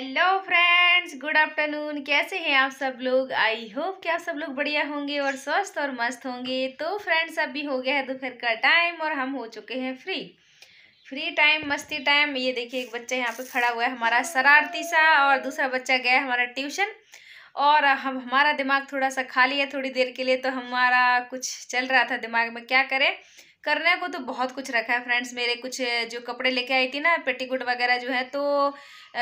hello friends good afternoon कैसे हैं आप सब लोग आई होप कि आप सब लोग बढ़िया होंगे और स्वस्थ और मस्त होंगे तो फ्रेंड्स अभी हो गया है दोपहर का टाइम और हम हो चुके हैं फ्री फ्री टाइम मस्ती टाइम ये देखिए एक बच्चा यहाँ पे खड़ा हुआ है हमारा शरारती सा और दूसरा बच्चा गया हमारा ट्यूशन और हम हमारा दिमाग थोड़ा सा खाली है थोड़ी देर के लिए तो हमारा कुछ चल रहा था दिमाग में क्या करें करने को तो बहुत कुछ रखा है फ्रेंड्स मेरे कुछ जो कपड़े लेके आई थी ना पेटीकोट वगैरह जो है तो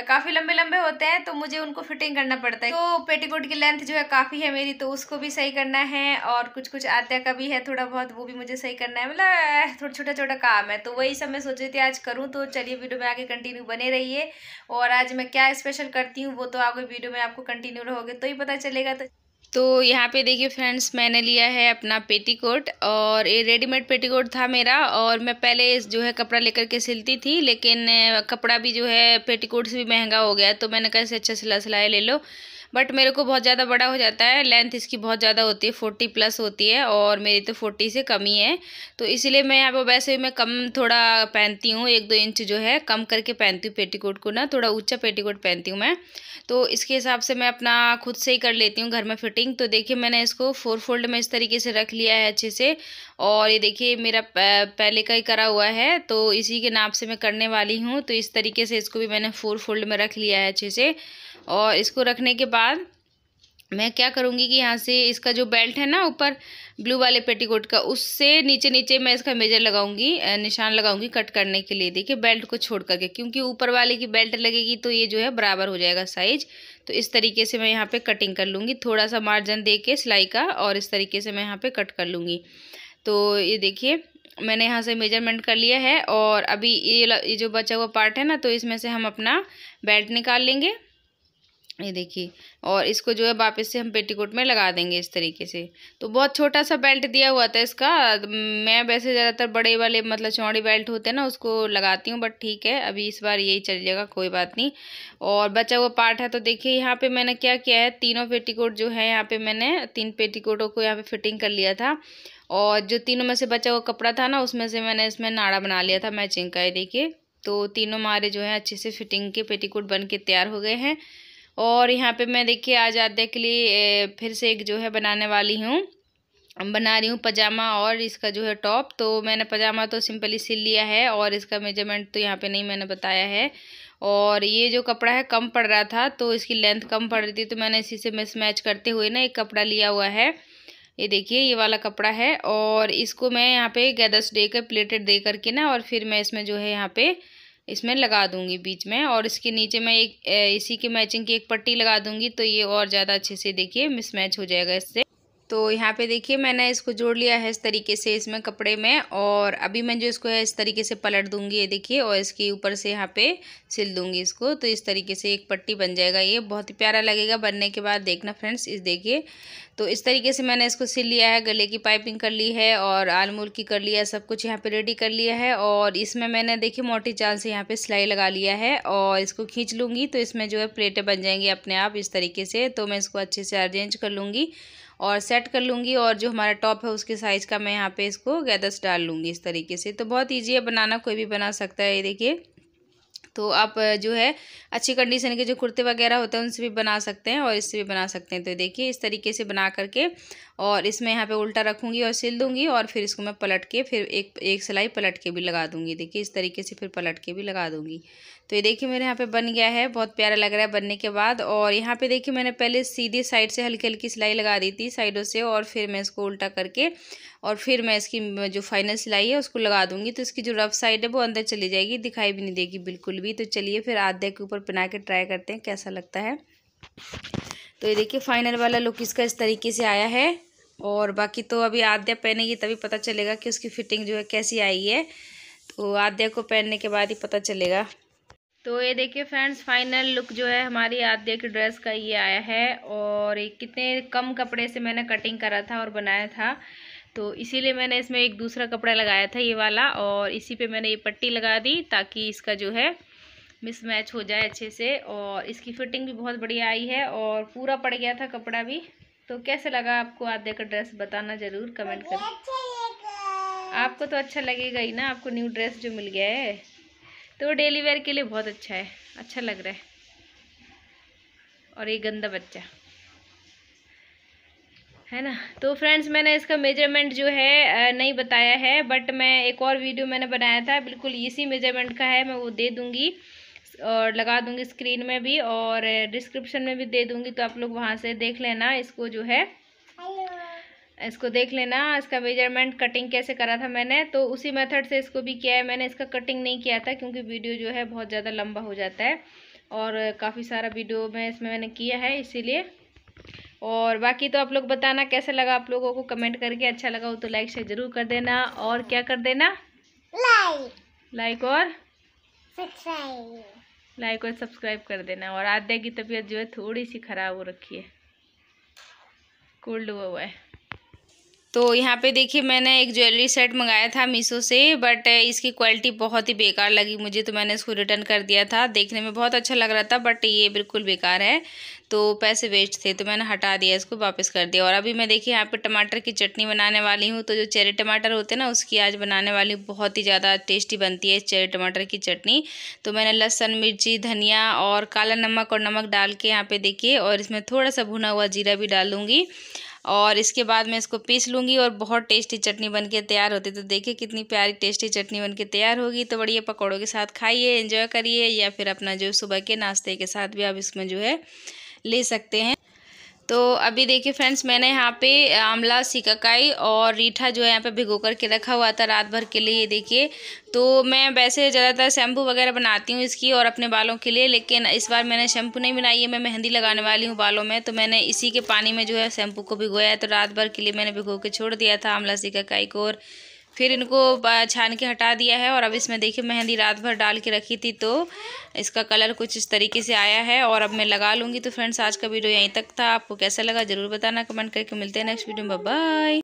काफ़ी लंबे लंबे होते हैं तो मुझे उनको फिटिंग करना पड़ता है तो पेटीकोट की लेंथ जो है काफ़ी है मेरी तो उसको भी सही करना है और कुछ कुछ आद्या का भी है थोड़ा बहुत वो भी मुझे सही करना है मतलब थोड़ा छोटा छोटा काम है तो वही सब मैं सोच रही थी आज करूँ तो चलिए वीडियो में आगे कंटिन्यू बने रहिए और आज मैं क्या स्पेशल करती हूँ वो तो आगे वीडियो में आपको कंटिन्यू रहोगे तो ही पता चलेगा तो तो यहाँ पे देखिए फ्रेंड्स मैंने लिया है अपना पेटीकोट और ये रेडीमेड पेटीकोट था मेरा और मैं पहले जो है कपड़ा लेकर के सिलती थी लेकिन कपड़ा भी जो है पेटीकोट से भी महंगा हो गया तो मैंने कैसे अच्छा सिला सिलाई ले लो बट मेरे को बहुत ज़्यादा बड़ा हो जाता है लेंथ इसकी बहुत ज़्यादा होती है फोर्टी प्लस होती है और मेरी तो फोर्टी से कम ही है तो इसलिए मैं यहाँ पर वैसे भी मैं कम थोड़ा पहनती हूँ एक दो इंच जो है कम करके पहनती हूँ पेटीकोट को ना थोड़ा ऊँचा पेटीकोट पहनती हूँ मैं तो इसके हिसाब से मैं अपना खुद से ही कर लेती हूँ घर में फिटिंग तो देखिए मैंने इसको फोर फोल्ड में इस तरीके से रख लिया है अच्छे से और ये देखिए मेरा पहले का ही करा हुआ है तो इसी के नाप से मैं करने वाली हूँ तो इस तरीके से इसको भी मैंने फोर फोल्ड में रख लिया है अच्छे से और इसको रखने के बाद मैं क्या करूँगी कि यहाँ से इसका जो बेल्ट है ना ऊपर ब्लू वाले पेटीकोट का उससे नीचे नीचे मैं इसका मेजर लगाऊंगी निशान लगाऊंगी कट करने के लिए देखिए बेल्ट को छोड़ करके क्योंकि ऊपर वाले की बेल्ट लगेगी तो ये जो है बराबर हो जाएगा साइज तो इस तरीके से मैं यहाँ पे कटिंग कर लूँगी थोड़ा सा मार्जिन दे के सिलाई का और इस तरीके से मैं यहाँ पर कट कर लूँगी तो ये देखिए मैंने यहाँ से मेजरमेंट कर लिया है और अभी ये ये जो बचा हुआ पार्ट है ना तो इसमें से हम अपना बेल्ट निकाल लेंगे ये देखिए और इसको जो है वापस से हम पेटीकोट में लगा देंगे इस तरीके से तो बहुत छोटा सा बेल्ट दिया हुआ था इसका मैं वैसे ज़्यादातर बड़े वाले मतलब चौड़ी बेल्ट होते हैं ना उसको लगाती हूँ बट ठीक है अभी इस बार यही चल जाएगा कोई बात नहीं और बचा हुआ पार्ट है तो देखिए यहाँ पे मैंने क्या किया है तीनों पेटीकोट जो है यहाँ पर मैंने तीन पेटीकोटों को यहाँ पर फिटिंग कर लिया था और जो तीनों में से बचा हुआ कपड़ा था ना उसमें से मैंने इसमें नाड़ा बना लिया था मैचिंग का ये देखिए तो तीनों हमारे जो है अच्छे से फिटिंग के पेटीकोट बन के तैयार हो गए हैं और यहाँ पे मैं देखिए आज आज़ादे के लिए फिर से एक जो है बनाने वाली हूँ बना रही हूँ पजामा और इसका जो है टॉप तो मैंने पजामा तो सिंपली सिल लिया है और इसका मेजरमेंट तो यहाँ पे नहीं मैंने बताया है और ये जो कपड़ा है कम पड़ रहा था तो इसकी लेंथ कम पड़ रही थी तो मैंने इसी से मिस मैच करते हुए ना एक कपड़ा लिया हुआ है ये देखिए ये वाला कपड़ा है और इसको मैं यहाँ पे गैदर्स डे कर प्लेटेड दे करके ना और फिर मैं इसमें जो है यहाँ पर इसमें लगा दूंगी बीच में और इसके नीचे मैं एक इसी के मैचिंग की एक पट्टी लगा दूंगी तो ये और ज़्यादा अच्छे से देखिए मिसमैच हो जाएगा इससे तो यहाँ पे देखिए मैंने इसको जोड़ लिया है इस तरीके से इसमें कपड़े में और अभी मैं जो इसको है इस तरीके से पलट दूंगी ये देखिए और इसके ऊपर से यहाँ पे सिल दूंगी इसको तो इस तरीके से एक पट्टी बन जाएगा ये बहुत ही प्यारा लगेगा बनने के बाद देखना फ्रेंड्स इस देखिए तो इस तरीके से मैंने इसको सिल लिया है गले की पाइपिंग कर ली है और आलमूल की कर लिया है सब कुछ यहाँ पे रेडी कर लिया है और इसमें मैंने देखिए मोटी चाल से यहाँ पे सिलाई लगा लिया है और इसको खींच लूँगी तो इसमें जो है प्लेटें बन जाएंगी अपने आप इस तरीके से तो मैं इसको अच्छे से अरेंज कर लूँगी और सेट कर लूँगी और जो हमारा टॉप है उसके साइज़ का मैं यहाँ पे इसको गैदर्स डाल लूँगी इस तरीके से तो बहुत ईजी है बनाना कोई भी बना सकता है ये देखिए तो आप जो है अच्छी कंडीशन के जो कुर्ते वगैरह होते हैं उनसे भी बना सकते हैं और इससे भी बना सकते हैं तो देखिए इस तरीके से बना करके और इसमें यहाँ पे उल्टा रखूँगी और सिल दूँगी और फिर इसको मैं पलट के फिर एक एक सिलाई पलट के भी लगा दूँगी देखिए इस तरीके से फिर पलट के भी लगा दूँगी तो ये देखिए मेरे यहाँ पर बन गया है बहुत प्यारा लग रहा है बनने के बाद और यहाँ पे देखिए मैंने पहले सीधी साइड से हल्की हल्की सिलाई लगा दी थी साइडों से और फिर मैं इसको उल्टा करके और फिर मैं इसकी जो फाइनल सिलाई है उसको लगा दूंगी तो इसकी जो रफ साइड है वो अंदर चली जाएगी दिखाई भी नहीं देगी बिल्कुल भी तो चलिए फिर आधे के ऊपर पहना के ट्राई करते हैं कैसा लगता है तो ये देखिए फाइनल वाला लुक इसका इस तरीके से आया है और बाकी तो अभी आद्या पहनेगी तभी पता चलेगा कि उसकी फिटिंग जो है कैसी आई है तो आद्या को पहनने के बाद ही पता चलेगा तो ये देखिए फ्रेंड्स फाइनल लुक जो है हमारी आद्या की ड्रेस का ये आया है और कितने कम कपड़े से मैंने कटिंग करा था और बनाया था तो इसीलिए मैंने इसमें एक दूसरा कपड़ा लगाया था ये वाला और इसी पे मैंने ये पट्टी लगा दी ताकि इसका जो है मिसमैच हो जाए अच्छे से और इसकी फिटिंग भी बहुत बढ़िया आई है और पूरा पड़ गया था कपड़ा भी तो कैसे लगा आपको आधे का ड्रेस बताना ज़रूर कमेंट कर आपको तो अच्छा लगेगा ही ना आपको न्यू ड्रेस जो मिल गया है तो वो डेली वेयर के लिए बहुत अच्छा है अच्छा लग रहा है और ये गंदा बच्चा है ना तो फ्रेंड्स मैंने इसका मेजरमेंट जो है नहीं बताया है बट मैं एक और वीडियो मैंने बनाया था बिल्कुल इसी मेजरमेंट का है मैं वो दे दूँगी और लगा दूँगी स्क्रीन में भी और डिस्क्रिप्शन में भी दे दूँगी तो आप लोग वहाँ से देख लेना इसको जो है इसको देख लेना इसका मेजरमेंट कटिंग कैसे करा था मैंने तो उसी मेथड से इसको भी किया है मैंने इसका कटिंग नहीं किया था क्योंकि वीडियो जो है बहुत ज़्यादा लंबा हो जाता है और काफ़ी सारा वीडियो मैं इसमें मैंने किया है इसीलिए और बाकी तो आप लोग बताना कैसा लगा आप लोगों को कमेंट करके अच्छा लगा हो तो लाइक शेयर जरूर कर देना और क्या कर देना लाइक लाइक और लाइक और सब्सक्राइब कर देना और आद्या की तबीयत जो है थोड़ी सी ख़राब हो रखी है कोल्ड हुआ हुआ है तो यहाँ पे देखिए मैंने एक ज्वेलरी सेट मंगाया था मीशो से बट इसकी क्वालिटी बहुत ही बेकार लगी मुझे तो मैंने इसको रिटर्न कर दिया था देखने में बहुत अच्छा लग रहा था बट ये बिल्कुल बेकार है तो पैसे वेस्ट थे तो मैंने हटा दिया इसको वापस कर दिया और अभी मैं देखिए यहाँ पे टमाटर की चटनी बनाने वाली हूँ तो जो चेरी टमाटर होते हैं ना उसकी आज बनाने वाली बहुत ही ज़्यादा टेस्टी बनती है चेरी टमाटर की चटनी तो मैंने लहसुन मिर्ची धनिया और काला नमक और नमक डाल के यहाँ पे देखिए और इसमें थोड़ा सा भुना हुआ जीरा भी डाल दूँगी और इसके बाद मैं इसको पीस लूँगी और बहुत टेस्टी चटनी बन के तैयार होती तो देखिए कितनी प्यारी टेस्टी चटनी बन के तैयार होगी तो बढ़िया पकौड़ों के साथ खाइए इंजॉय करिए या फिर अपना जो सुबह के नाश्ते के साथ भी आप इसमें जो है ले सकते हैं तो अभी देखिए फ्रेंड्स मैंने यहाँ पे आंवला सिकाकाई और रीठा जो है यहाँ पे भिगो करके रखा हुआ था रात भर के लिए देखिए तो मैं वैसे ज़्यादातर शैम्पू वगैरह बनाती हूँ इसकी और अपने बालों के लिए लेकिन इस बार मैंने शैम्पू नहीं बनाई है मैं मेहंदी लगाने वाली हूँ बालों में तो मैंने इसी के पानी में जो है शैम्पू को भिगोया है तो रात भर के लिए मैंने भिगो के छोड़ दिया था आंवला सिकाकाई को और फिर इनको छान के हटा दिया है और अब इसमें देखिए मेहंदी रात भर डाल के रखी थी तो इसका कलर कुछ इस तरीके से आया है और अब मैं लगा लूँगी तो फ्रेंड्स आज का वीडियो यहीं तक था आपको कैसा लगा ज़रूर बताना कमेंट करके मिलते हैं नेक्स्ट वीडियो में बाय